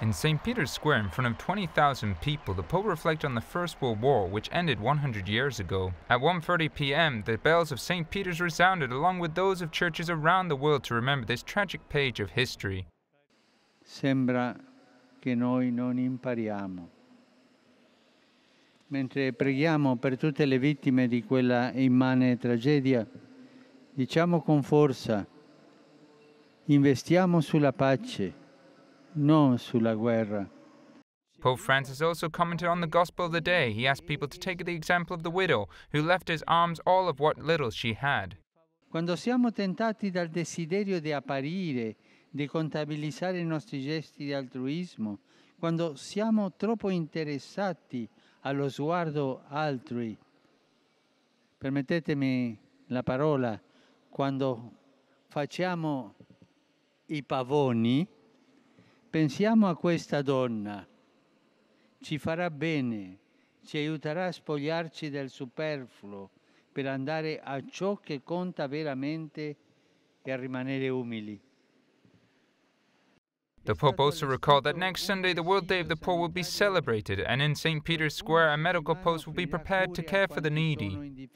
In St. Peter's Square, in front of 20,000 people, the Pope reflected on the First World War, which ended 100 years ago. At 1.30 p.m., the bells of St. Peter's resounded along with those of churches around the world to remember this tragic page of history. Sembra che noi non impariamo. Mentre preghiamo per tutte le vittime di quella immane tragedia, diciamo con forza, investiamo sulla pace, non sulla guerra. Pope Francis also commented on the Gospel of the day. He asked people to take the example of the widow, who left his arms all of what little she had. Quando siamo tentati dal desiderio di apparire, di contabilizzare i nostri gesti di altruismo, quando siamo troppo interessati allo sguardo altrui, permettetemi la parola, quando facciamo i pavoni, Pensiamo a questa donna, ci farà bene, ci aiuterà a spogliarci del superfluo per andare a ciò che conta veramente e a rimanere umili. The Pope also recalled that next Sunday, the World Day of the Poor will be celebrated, and in St. Peter's Square, a medical post will be prepared to care for the needy.